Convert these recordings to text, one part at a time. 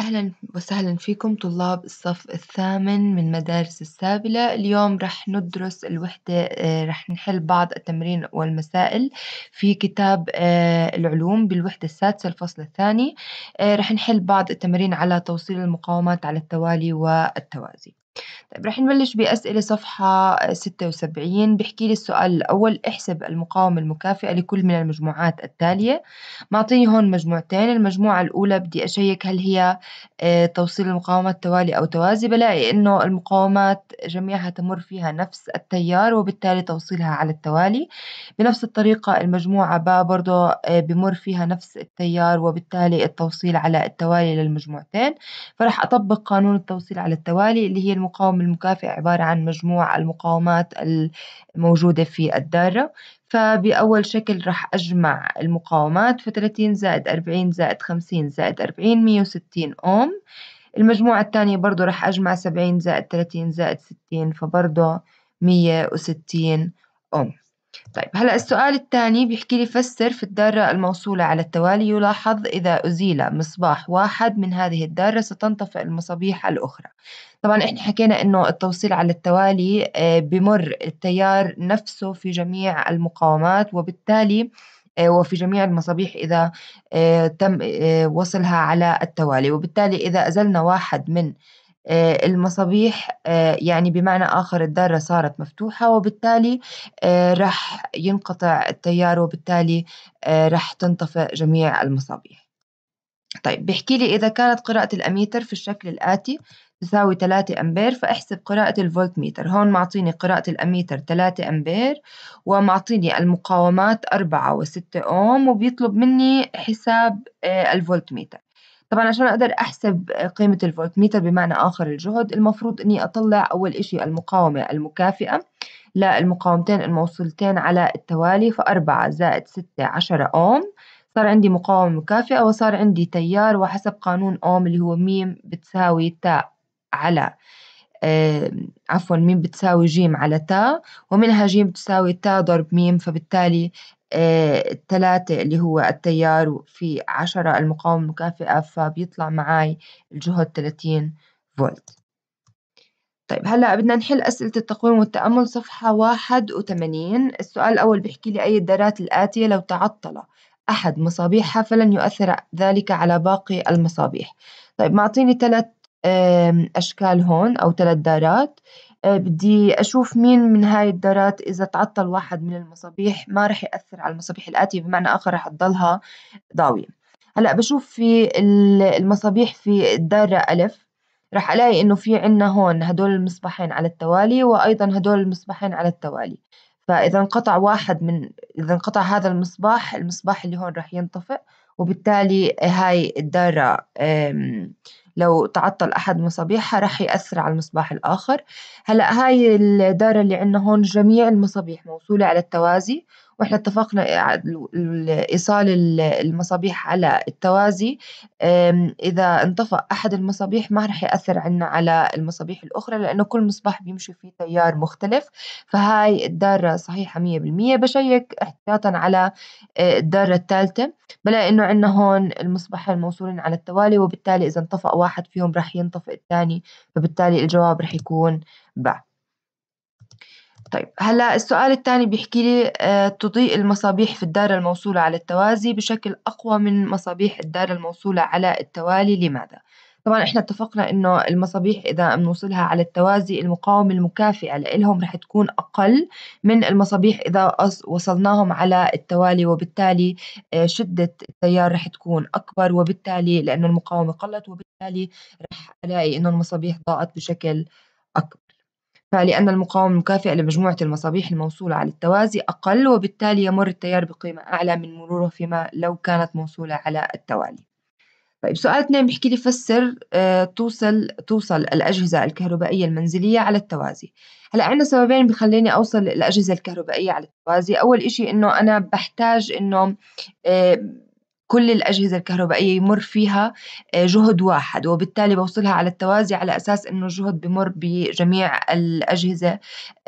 أهلا وسهلا فيكم طلاب الصف الثامن من مدارس السابلة اليوم رح ندرس الوحدة آه، رح نحل بعض التمرين والمسائل في كتاب آه، العلوم بالوحدة السادسة الفصل الثاني آه، رح نحل بعض التمرين على توصيل المقاومات على التوالي والتوازي طيب رح نبلش بأسئلة صفحة 76 بحكي لي السؤال الأول احسب المقاومة المكافئة لكل من المجموعات التالية معطيني هون مجموعتين المجموعة الأولى بدي أشيك هل هي آه، توصيل المقاومات توالي أو توازي بلاقي إنه المقاومات جميعها تمر فيها نفس التيار وبالتالي توصيلها على التوالي بنفس الطريقة المجموعة با برضو آه، بمر فيها نفس التيار وبالتالي التوصيل على التوالي للمجموعتين فرح أطبق قانون التوصيل على التوالي اللي هي المقاومة المكافئة عبارة عن مجموع المقاومات الموجودة في الدارة فبأول شكل رح أجمع المقاومات ف30 زائد 40 زائد 50 زائد 40 160 أوم المجموعة الثانية برضو رح أجمع 70 زائد 30 زائد 60 فبرضو 160 أوم طيب هلأ السؤال التاني بيحكي لي فسر في الدارة الموصولة على التوالي يلاحظ إذا أزيل مصباح واحد من هذه الدارة ستنطفئ المصابيح الأخرى طبعا احنا حكينا انه التوصيل على التوالي آه، بمر التيار نفسه في جميع المقاومات وبالتالي آه، وفي جميع المصابيح إذا آه، تم وصلها على التوالي وبالتالي إذا أزلنا واحد من آه، المصابيح آه، يعني بمعنى آخر الدارة صارت مفتوحة وبالتالي آه، رح ينقطع التيار وبالتالي رح تنطفئ جميع المصابيح طيب بيحكي لي إذا كانت قراءة الأميتر في الشكل الآتي تساوي 3 أمبير فأحسب قراءة الفولت ميتر هون معطيني قراءة الأميتر 3 أمبير ومعطيني المقاومات 4 و6 أوم وبيطلب مني حساب الفولت ميتر طبعا عشان أقدر أحسب قيمة الفولتميتر بمعنى آخر الجهد المفروض إني أطلع أول إشي المقاومة المكافئة للمقاومتين الموصولتين على التوالي فأربعة زائد ستة عشرة أوم صار عندي مقاومة مكافئة وصار عندي تيار وحسب قانون أوم اللي هو ميم بتساوي تاء على عفوا ميم بتساوي جيم على تاء ومنها جيم بتساوي تاء ضرب ميم فبالتالي آه، الثلاثة اللي هو التيار في عشرة المقاومة المكافئة فبيطلع معي الجهد 30 فولت طيب هلا بدنا نحل أسئلة التقويم والتأمل صفحة 81 السؤال الأول بيحكي لي أي الدارات الآتية لو تعطل أحد مصابيحها فلن يؤثر ذلك على باقي المصابيح طيب معطيني ثلاث أشكال هون أو ثلاث دارات آه، بدي أشوف مين من هاي الدارات إذا تعطل واحد من المصابيح ما رح يأثر على المصابيح الآتية بمعنى آخر رح تضلها ضاوية هلأ بشوف في المصابيح في الدارة ألف رح ألاقي إنه في عنا هون هدول المصباحين على التوالي وأيضا هدول المصباحين على التوالي فإذا انقطع واحد من إذا انقطع هذا المصباح المصباح اللي هون رح ينطفئ وبالتالي هاي الدارة لو تعطل أحد مصابيحها رح يأثر على المصباح الآخر هلأ هاي الدارة اللي عندنا هون جميع المصابيح موصولة على التوازي واحنا اتفقنا ايصال المصابيح على التوازي اذا انطفأ احد المصابيح ما رح ياثر عنا على المصابيح الاخرى لانه كل مصباح بيمشي فيه تيار مختلف فهاي الداره صحيحه 100% بشيك احتياطا على آه، الداره الثالثه بلاقي انه عندنا هون المصباحين موصولين على التوالي وبالتالي اذا انطفأ واحد فيهم رح ينطفئ الثاني فبالتالي الجواب رح يكون بعد طيب هلا السؤال الثاني بيحكي لي آه، تضيء المصابيح في الدارة الموصولة على التوازي بشكل أقوى من مصابيح الدارة الموصولة على التوالي لماذا؟ طبعا احنا اتفقنا انه المصابيح اذا بنوصلها على التوازي المقاومة المكافئة لإلهم رح تكون اقل من المصابيح اذا وصلناهم على التوالي وبالتالي آه، شدة التيار رح تكون اكبر وبالتالي لانه المقاومة قلت وبالتالي رح الاقي انه المصابيح ضاءت بشكل اكبر فلأن المقاومة المكافئة لمجموعة المصابيح الموصولة على التوازي أقل وبالتالي يمر التيار بقيمة أعلى من مروره فيما لو كانت موصولة على التوالي طيب سؤال اثنين بيحكي لي فسر أه توصل توصل الأجهزة الكهربائية المنزلية على التوازي هلا عندنا سببين بخليني أوصل الأجهزة الكهربائية على التوازي أول إشي إنه أنا بحتاج إنه أه كل الأجهزة الكهربائية يمر فيها آه، جهد واحد وبالتالي بوصلها على التوازي على أساس أنه الجهد بمر بجميع الأجهزة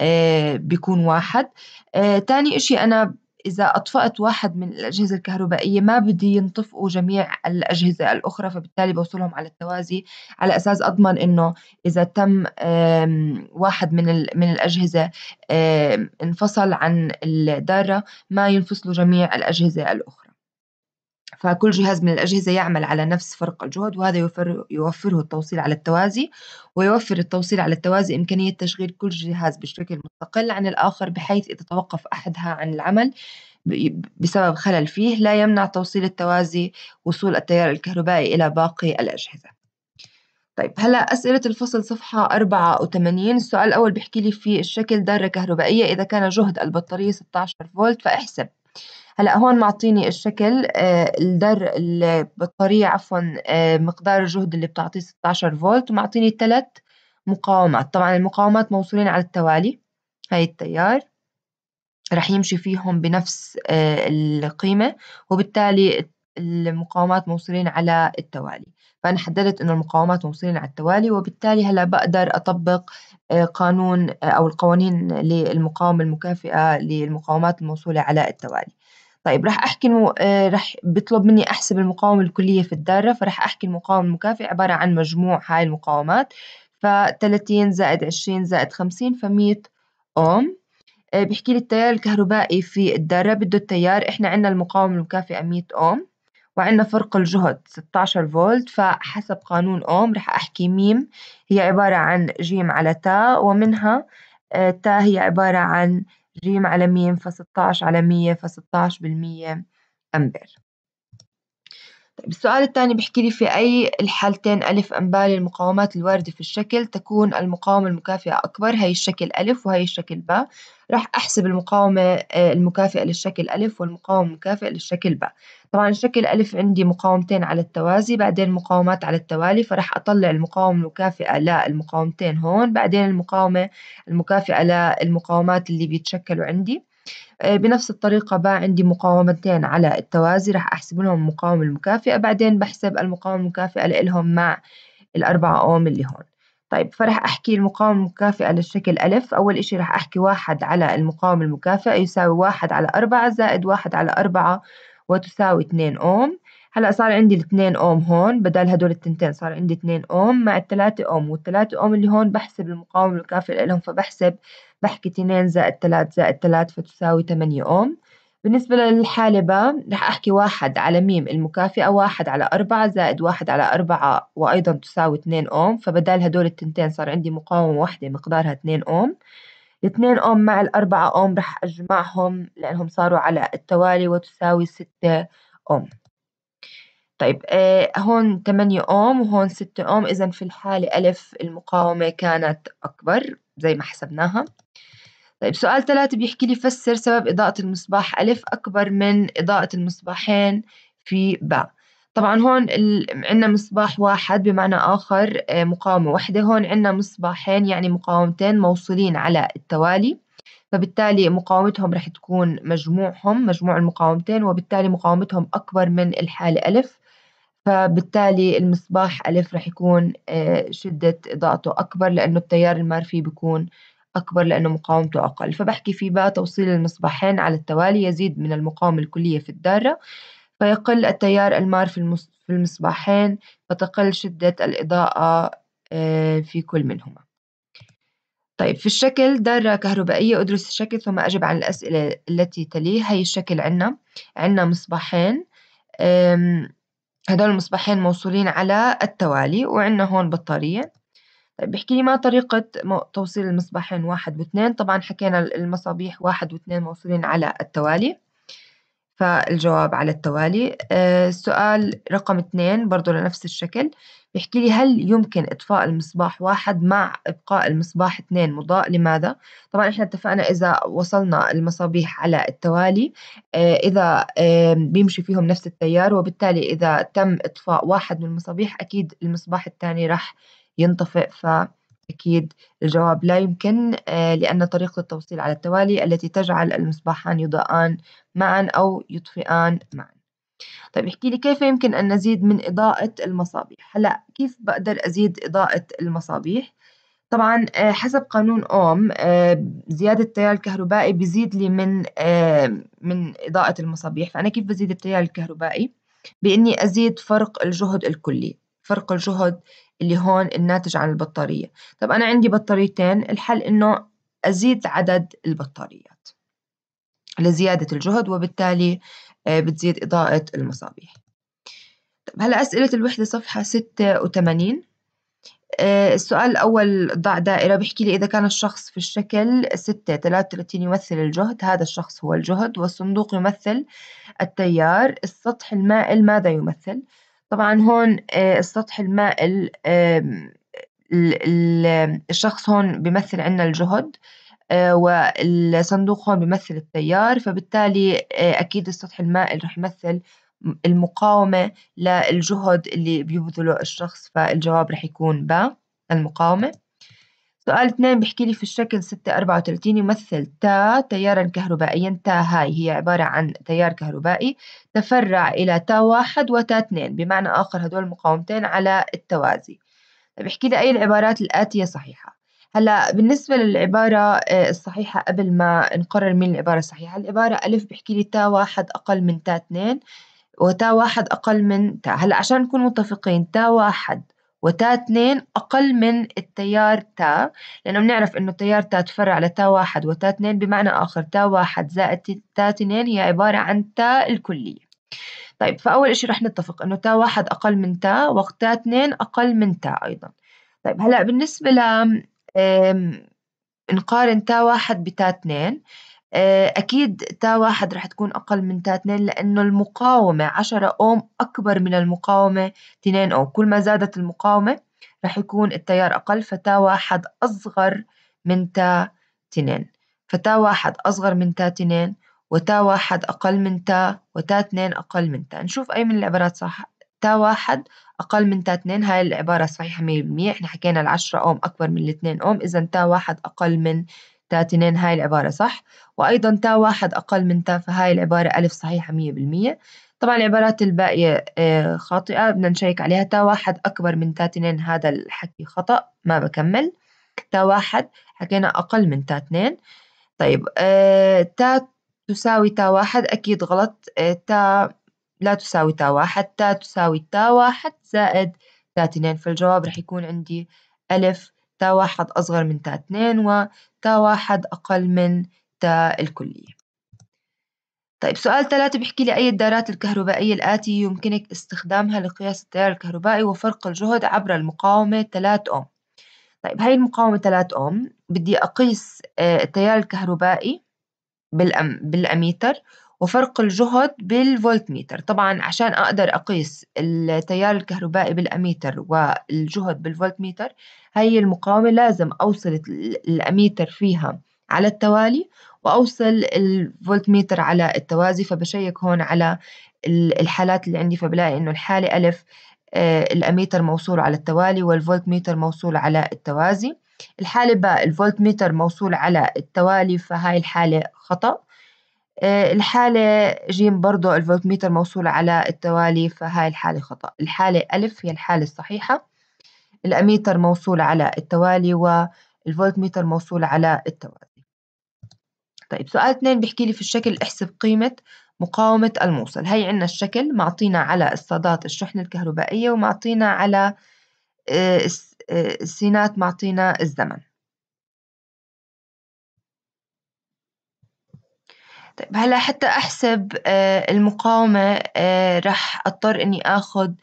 آه، بيكون واحد آه، تاني إشي أنا إذا أطفأت واحد من الأجهزة الكهربائية ما بدي ينطفئوا جميع الأجهزة الأخرى فبالتالي بوصلهم على التوازي على أساس أضمن إنه إذا تم واحد من من الأجهزة انفصل عن الدارة ما ينفصلوا جميع الأجهزة الأخرى فكل جهاز من الأجهزة يعمل على نفس فرق الجهد وهذا يوفر يوفره التوصيل على التوازي ويوفر التوصيل على التوازي إمكانية تشغيل كل جهاز بشكل مستقل عن الآخر بحيث إذا توقف أحدها عن العمل بسبب خلل فيه لا يمنع توصيل التوازي وصول التيار الكهربائي إلى باقي الأجهزة طيب هلا أسئلة الفصل صفحة 84 السؤال الأول بيحكي لي في الشكل دارة كهربائية إذا كان جهد البطارية 16 فولت فاحسب هلا هون معطيني الشكل آه، الدر البطارية عفوا آه، مقدار الجهد اللي بتعطيه 16 فولت ومعطيني ثلاث مقاومات طبعا المقاومات موصولين على التوالي هاي التيار رح يمشي فيهم بنفس آه، القيمة وبالتالي المقاومات موصولين على التوالي فأنا حددت إنه المقاومات موصولين على التوالي وبالتالي هلا بقدر أطبق قانون أو القوانين للمقاومة المكافئة للمقاومات الموصولة على التوالي طيب راح أحكي المو... آه، راح بيطلب مني أحسب المقاومة الكلية في الذرة فراح أحكي المقاومة المكافئة عبارة عن مجموع هاي المقاومات ف30 زائد 20 زائد 50 ف100 أوم آه بيحكي لي التيار الكهربائي في الذرة بده التيار إحنا عندنا المقاومة المكافئة 100 أوم وعندنا فرق الجهد 16 فولت فحسب قانون أوم راح أحكي ميم هي عبارة عن جيم على تا ومنها آه، تا هي عبارة عن جيم على ميم ف16 على مية فستاعش بالمية أمبير طيب السؤال الثاني بحكي لي في أي الحالتين ألف أمبال المقاومات الواردة في الشكل تكون المقاومة المكافئة أكبر هي الشكل ألف وهي الشكل باء راح أحسب المقاومة آه، المكافئة للشكل ألف والمقاومة المكافئة للشكل باء طبعا شكل ألف عندي مقاومتين على التوازي بعدين مقاومات على التوالي فرح أطلع المقاومة المكافئة للمقاومتين هون بعدين المقاومة المكافئة للمقاومات اللي بيتشكلوا عندي آه، بنفس الطريقة باء عندي مقاومتين على التوازي رح أحسب لهم المقاومة المكافئة بعدين بحسب المقاومة المكافئة لهم مع الأربعة أوم اللي هون طيب فرح أحكي المقاومة المكافئة للشكل ألف أول إشي رح أحكي واحد على المقاومة المكافئة يساوي واحد على أربعة زائد واحد على أربعة وتساوي 2 أوم هلأ صار عندي 2 أوم هون بدل هدول التنتين صار عندي 2 أوم مع 3 أوم 3 أوم اللي هون بحسب المقاومة المكافئة لهم فبحسب بحكي 2 زائد تلات زائد تلات فتساوي تمانية أوم بالنسبة للحالة ب رح أحكي واحد على ميم المكافئة واحد على أربعة زائد واحد على أربعة وأيضا تساوي 2 أوم فبدال هدول التنتين صار عندي مقاومة واحدة مقدارها 2 أوم الاثنين أم مع الأربعة أم رح أجمعهم لأنهم صاروا على التوالي وتساوي ستة أم طيب آه، هون 8 أوم وهون 6 أوم إذا في الحالة ألف المقاومة كانت أكبر زي ما حسبناها طيب سؤال ثلاثة بيحكي لي فسر سبب إضاءة المصباح ألف أكبر من إضاءة المصباحين في باء طبعا هون ال... عندنا مصباح واحد بمعنى آخر آه، مقاومة واحدة هون عندنا مصباحين يعني مقاومتين موصولين على التوالي فبالتالي مقاومتهم رح تكون مجموعهم مجموع المقاومتين وبالتالي مقاومتهم أكبر من الحالة ألف فبالتالي المصباح ألف رح يكون آه، شدة إضاءته أكبر لأنه التيار المارفي بيكون أكبر لأنه مقاومته أقل فبحكي في باء توصيل المصباحين على التوالي يزيد من المقاومة الكلية في الدارة فيقل التيار المار في المصباحين فتقل شدة الإضاءة آه، في كل منهما طيب في الشكل دارة كهربائية أدرس الشكل ثم أجب عن الأسئلة التي تليه هي الشكل عنا عنا مصباحين هدول المصباحين موصولين على التوالي وعنا هون بطارية طيب بحكي لي ما طريقة توصيل المصباحين واحد واثنين طبعا حكينا المصابيح واحد واثنين موصولين على التوالي فالجواب على التوالي آه، السؤال رقم اثنين برضو لنفس الشكل بيحكي لي هل يمكن إطفاء المصباح واحد مع إبقاء المصباح اثنين مضاء لماذا؟ طبعا إحنا اتفقنا إذا وصلنا المصابيح على التوالي آه، إذا آه، بيمشي فيهم نفس التيار وبالتالي إذا تم إطفاء واحد من المصابيح أكيد المصباح الثاني راح ينطفئ ف أكيد الجواب لا يمكن آه، لأن طريقة التوصيل على التوالي التي تجعل المصباحان يضاءان معا أو يطفئان معا طيب احكي لي كيف يمكن أن نزيد من إضاءة المصابيح هلا كيف بقدر أزيد إضاءة المصابيح طبعا آه، حسب قانون أوم آه، زيادة التيار الكهربائي بيزيد لي من من إضاءة المصابيح فأنا كيف بزيد التيار الكهربائي بإني أزيد فرق الجهد الكلي فرق الجهد اللي هون الناتج عن البطارية طب أنا عندي بطاريتين الحل إنه أزيد عدد البطاريات لزيادة الجهد وبالتالي آه، بتزيد إضاءة المصابيح طب هلا أسئلة الوحدة صفحة 86 آه، السؤال الأول ضع دائرة بيحكي لي إذا كان الشخص في الشكل 6 33 يمثل الجهد هذا الشخص هو الجهد والصندوق يمثل التيار السطح المائل ماذا يمثل؟ طبعا هون آه، السطح المائل الشخص هون بيمثل عنا الجهد آه، والصندوق هون بيمثل التيار فبالتالي آه، أكيد السطح المائل رح يمثل المقاومة للجهد اللي بيبذله الشخص فالجواب رح يكون ب المقاومة سؤال اثنين بيحكي لي في الشكل 634 يمثل تا تيارا كهربائيا تا هاي هي عبارة عن تيار كهربائي تفرع إلى تا واحد وتا اثنين بمعنى آخر هدول المقاومتين على التوازي بيحكي طيب لي أي العبارات الآتية صحيحة هلا بالنسبة للعبارة آه، الصحيحة قبل ما نقرر مين العبارة الصحيحة العبارة ألف بيحكي لي تا واحد أقل من تا اثنين وتا واحد أقل من تا هلا عشان نكون متفقين تا واحد وتا اثنين أقل من التيار تا لأنه بنعرف إنه التيار تا تفرع لتا واحد وتا اثنين بمعنى آخر تا واحد زائد تا اثنين هي عبارة عن تا الكلية طيب فأول إشي رح نتفق إنه تا واحد أقل من تا وقت تا اثنين أقل من تا أيضا طيب هلأ بالنسبة ل نقارن تا واحد بتا اثنين آه، أكيد تا واحد رح تكون أقل من تا اثنين لأنه المقاومة 10 أوم أكبر من المقاومة تنين أوم كل ما زادت المقاومة رح يكون التيار أقل فتا واحد أصغر من تا تنين فتا واحد أصغر من تا تنين وتا واحد أقل من تا وتا اثنين أقل من تا نشوف أي من العبارات صح تا واحد أقل من تا اثنين هاي العبارة صحيحة 100% إحنا حكينا العشرة أوم أكبر من الاثنين أوم إذا تا واحد أقل من تا تنين هاي العبارة صح وأيضا تا واحد أقل من تا فهاي العبارة ألف صحيحة مية بالمية طبعا العبارات الباقية آه، خاطئة بدنا نشيك عليها تا واحد أكبر من تا تنين هذا الحكي خطأ ما بكمل تا واحد حكينا أقل من تا تنين طيب آه، تا تساوي تا واحد أكيد غلط آه، تا لا تساوي تا واحد تا تساوي تا واحد زائد تا تنين فالجواب رح يكون عندي ألف تا واحد أصغر من تا اتنين وتا واحد أقل من تا الكلية طيب سؤال ثلاثة بيحكي لي أي الدارات الكهربائية الآتية يمكنك استخدامها لقياس التيار الكهربائي وفرق الجهد عبر المقاومة 3 أوم طيب هاي المقاومة 3 أوم بدي أقيس آه، التيار الكهربائي بالأم... بالأميتر وفرق الجهد بالفولتميتر طبعا عشان أقدر أقيس التيار الكهربائي بالأميتر والجهد بالفولتميتر هي المقاومة لازم أوصل الأميتر فيها على التوالي وأوصل الفولتميتر على التوازي فبشيك هون على الحالات اللي عندي فبلاقي إنه الحالة ألف آه، الأميتر موصول على التوالي والفولتميتر موصول على التوازي الحالة باء الفولتميتر موصول على التوالي فهاي الحالة خطأ آه، الحالة جيم برضه الفولتميتر موصول على التوالي فهاي الحالة خطأ الحالة ألف هي الحالة الصحيحة الأميتر موصول على التوالي والفولتميتر موصول على التوالي طيب سؤال اثنين بيحكي لي في الشكل احسب قيمة مقاومة الموصل هاي عنا الشكل معطينا على الصادات الشحنة الكهربائية ومعطينا على آه، آه، السينات معطينا الزمن طيب هلا حتى احسب آه، المقاومه آه، رح اضطر اني اخد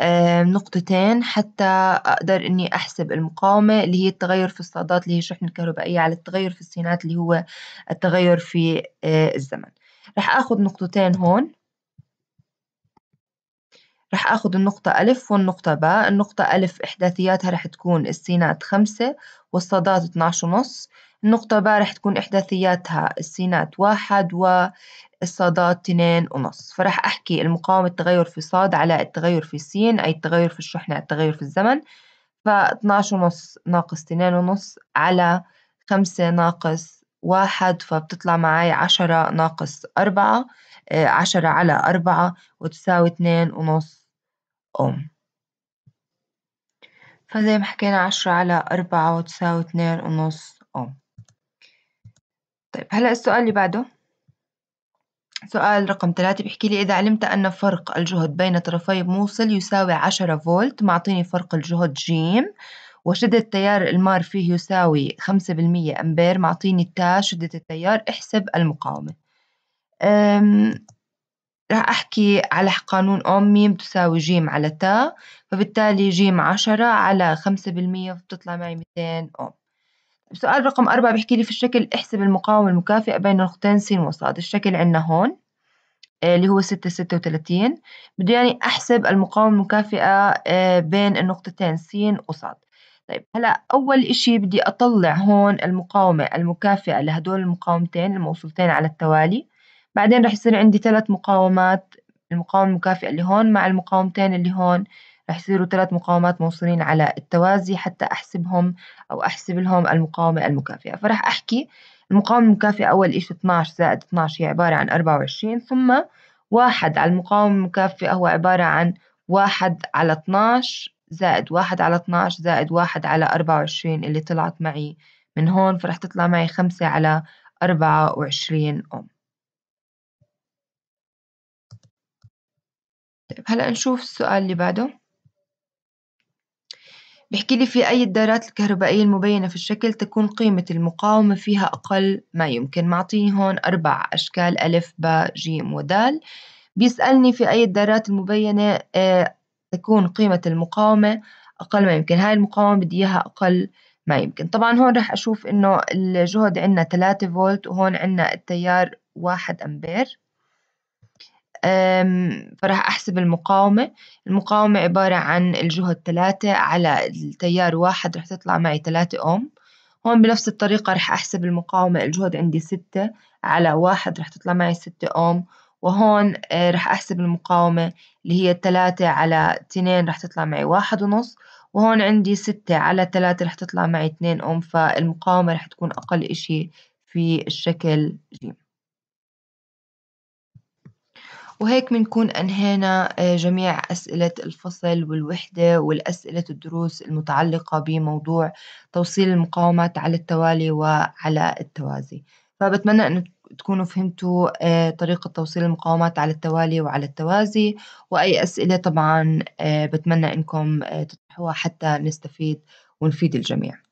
آه، نقطتين حتى أقدر إني أحسب المقاومة اللي هي التغير في الصادات اللي هي الشحنة الكهربائية على التغير في الصينات اللي هو التغير في الزمن رح آخد نقطتين هون رح آخد النقطة ألف والنقطة باء النقطة ألف إحداثياتها رح تكون السينات خمسة والصادات اتناش ونص النقطة باء رح تكون إحداثياتها السينات واحد والصادات تنين ونص فرح أحكي المقاومة التغير في صاد على التغير في سين أي التغير في الشحنة التغير في الزمن ف12 ونص ناقص تنين ونص على خمسة ناقص واحد فبتطلع معاي عشرة ناقص أربعة آه، عشرة على أربعة وتساوي اتنين ونص أوم فزي ما حكينا عشرة على أربعة وتساوي اتنين ونص أوم طيب هلأ السؤال اللي بعده سؤال رقم ثلاثة بيحكي لي إذا علمت أن فرق الجهد بين طرفي موصل يساوي عشرة فولت معطيني فرق الجهد جيم وشدة التيار المار فيه يساوي خمسة بالمية أمبير معطيني تا شدة التيار احسب المقاومة راح أحكي على قانون أوم ميم تساوي جيم على تا فبالتالي جيم عشرة على خمسة بالمية بتطلع معي ميتين أوم سؤال رقم أربعة بيحكي لي في الشكل احسب المقاومة المكافئة بين نقطتين س وص الشكل عندنا هون آه، اللي هو ستة ستة وثلاثين بده يعني أحسب المقاومة المكافئة آه، بين النقطتين س وص طيب هلا أول إشي بدي أطلع هون المقاومة المكافئة لهدول المقاومتين الموصولتين على التوالي بعدين رح يصير عندي ثلاث مقاومات المقاومة المكافئة اللي هون مع المقاومتين اللي هون رح يصيروا ثلاث مقاومات موصولين على التوازي حتى أحسبهم أو أحسب لهم المقاومة المكافئة فرح أحكي المقاومة المكافئة أول شيء 12 زائد 12 هي عبارة عن 24 ثم واحد على المقاومة المكافئة هو عبارة عن واحد على 12 زائد واحد على 12 زائد واحد على 24 اللي طلعت معي من هون فرح تطلع معي خمسة على 24 أم طيب هلأ نشوف السؤال اللي بعده بحكي لي في أي الدارات الكهربائية المبينة في الشكل تكون قيمة المقاومة فيها أقل ما يمكن معطيني هون أربع أشكال ألف ب جيم ودال بيسألني في أي الدارات المبينة آه، تكون قيمة المقاومة أقل ما يمكن هاي المقاومة بدي إياها أقل ما يمكن طبعا هون رح أشوف إنه الجهد عندنا 3 فولت وهون عندنا التيار 1 أمبير فراح أحسب المقاومة المقاومة عبارة عن الجهد ثلاثة على التيار واحد رح تطلع معي ثلاثة أوم هون بنفس الطريقة رح أحسب المقاومة الجهد عندي ستة على واحد رح تطلع معي ستة أوم وهون آه، رح أحسب المقاومة اللي هي ثلاثة على اثنين رح تطلع معي واحد ونص وهون عندي ستة على ثلاثة رح تطلع معي اثنين أوم فالمقاومة رح تكون أقل إشي في الشكل جيم وهيك بنكون أنهينا آه، جميع أسئلة الفصل والوحدة والأسئلة الدروس المتعلقة بموضوع توصيل المقاومات على التوالي وعلى التوازي فبتمنى أن تكونوا فهمتوا آه، طريقة توصيل المقاومات على التوالي وعلى التوازي وأي أسئلة طبعا آه، بتمنى أنكم تطرحوها حتى نستفيد ونفيد الجميع